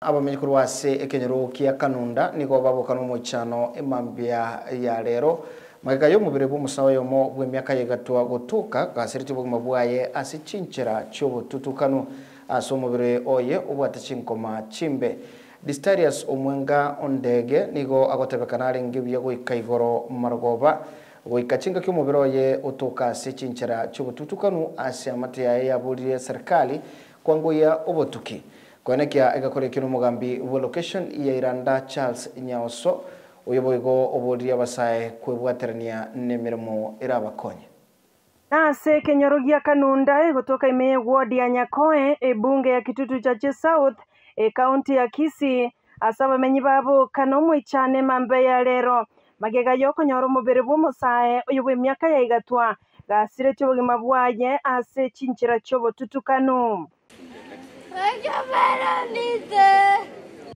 abamenyi ku e kia kanunda niko nigo babukana omochano emambia ya lero magega y'omubiri bw'omusawo yomo bw'emyaka yegatwa gotuka kasiri chibogima bwaye ase chinchera chiobotutukano ase mubire oye obwate chinkoma chimbe distarius omwenga ondege nigo agotebekana arenge bia goika igoro marogoba goika chinga kia omubiri oye otuka ase chinchera chiobotutukano ase amate yaye yaborire serikali kwangoya obotuki kwenekia ekakorekio kino omogambi bwa location ya iranda charles nyaoso oyo boigo oboririe abasae kwebwaterania na emeremo erabakonya nase kenyoro gia kanunda egotoka imeye wodi ya nyakoe ebunge ya kitutu chache south ekaunti ya kisi ase abamenyi baboka na omoichane mambe ya lero magega ya okonyora omobere bwa omosae oyo bwa emiaka yaigatwa gasire chia obogima bwaye ase chinchera chia obotutukano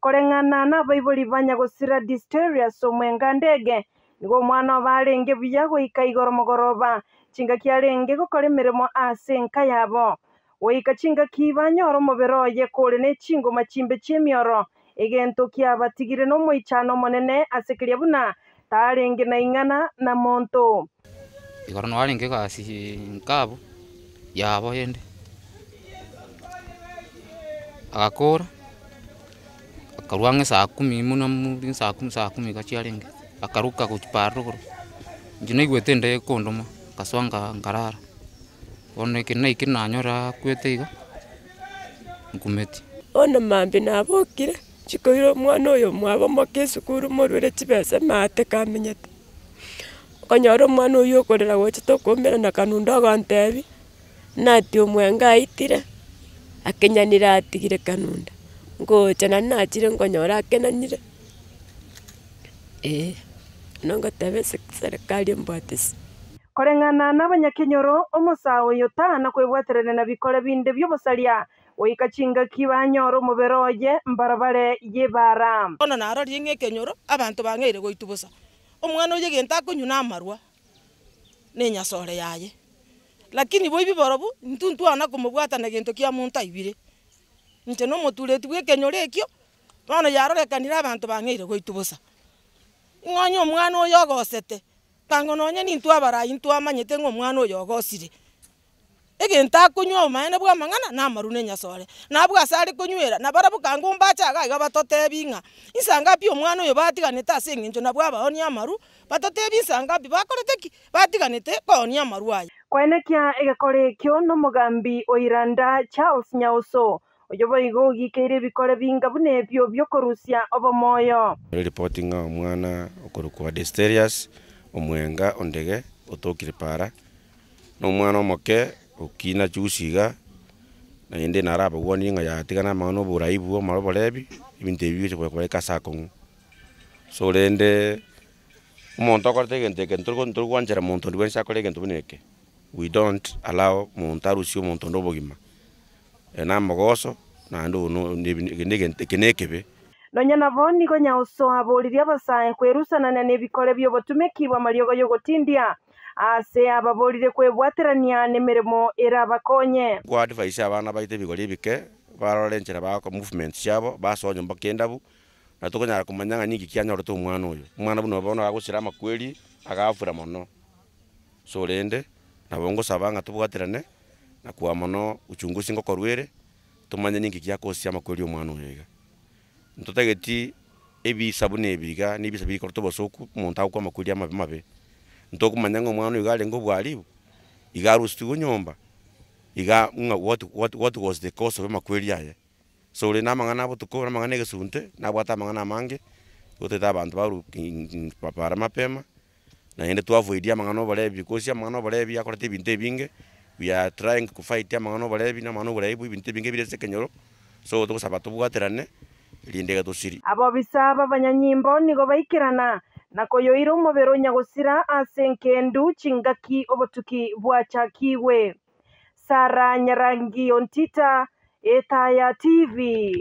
koreng'ana na vaivoli vanya gusira disteria somwenga ndege niguo mwana ovaringi buya guika igoro mugoroba chinga arenge gukora emirimo ase nka yabo goika chinga kibanyora omobere oye kore na echingoma chimbe chia emioro egento kiabatigire na omoichano omonene ase keria buna tarenge na ing'ana na monto igoro noarengego ase nka abo yabo agakora akarua saa kumi muna muri saa kumi saa kumi gachia renge akaruka guchipara ruguru ngina igwete ndege kunduma ngaswa ngarara ona ikina iki nanyora kwete iga nkumeti ona mambi nabokire chikoire omwana oyo mwabomoke esukuru morwere chibesa maate kamenyete okonyora omwana oyo okorera gochi tokoumera kanunda kanundo agontebi nati omwenge aitire akenyanire atigire kanunda ngocha na nachire ngonyora akenanire ee eh, nongotabe serikali embwatisi koreng'ana na abanyakenyoro omosago oyo tana na bikore binde byobosalia obosaria goika chingaki banyora omobere oye mbarabare yebara ona narorie ng'a ekenyoro abanto bang'eire goitu bosa omwana oyo egento akonywa amarwa na enyasore yaye lakini bo ibi borobu ntuntu ona kumubwatana gintu kia muntu aibire nche no mutureti gwikenyo rikio bono yarorekanire abanto bang'eire goitu bosa ing'onye omwana oyo ogosete tango nonye nintu abarayi ntwamanyete ng'a omwana oyo ogosire egento akonywa omaene bwa amang'ana namaru na enyasore nabwase are konywera nabara bokango ombacha aga iga batotebi ng'a insangapi omwana oyo batiganete ase eng'encho nabwo abaonia amaru batotebi insangapi bakorete ki batiganete koonia amaru aya kia kwaenekia igakorikio no mugambi oiranda Charles nyauso oyo boigo gikiire bikore bingabu nebio biokorusia obomoyo ripoti ng'a omwana okorukwa desterias omwenga ondege otokire para na omwana omoke okina chusi iga naende nare abawani ng'a yatigana amang'ana oborai bwo amare oborebi ebinto ebi biosi kwekora ekase akong'u so rende omonto akorete egento eke ntorikwanchera monto ndibwensi akore egento buna eke we don't allow montar ucio muntu ndu bugima na mogoso na ndu kinekebe nonya navo nigonya uso abũrithia basae kwĩrucanania nĩ bikore byo botumĩki bwa yogo tindia ase ababũrire kwĩbwatirania nĩ mĩrĩmo ĩrabakonye kwadvice abana baite bigori bike barore njĩra ba movement ciabo basonya kenda bu na tũkonyara kũmanyanga nyingi kianyorete omwana ũyũ omwana buno bona agũcira amakweri agabura mono so rende nawe ngusaba ng'a tubwaterane na kwa mono uchunguzi ngokorwa ere tumanye ninki giakosia makweri omwana oyo iga ntotageti ebisabu nebiga nebisabu birikora tobosoku omonto agokwa amakweri amabe mabe ntokumanya ng'a omwana oyo iga arenge obwaribu iga nyomba iga ng'a what, what, what was the cause of emakweri aye so ore na amang'ana botuko na amang'ana egesunte nabwate amang'ana amange goteta abanto baru para mapema na ende twavoidia mang'ano oborebi because amang'ana oborebi yakorete ebinto ebinge we are trying to kufight amang'ana oborebi na amang'ana oborebi ebinto ebinge birese ekenyoro so togosaba tobwaterane rindega tosiri abobisa babanyanyimbo nigo baikirana na koyoira omobere onyagosira ase enkendu chingaki obotuki bwachakiwe sara nyarangi ontita etaya tv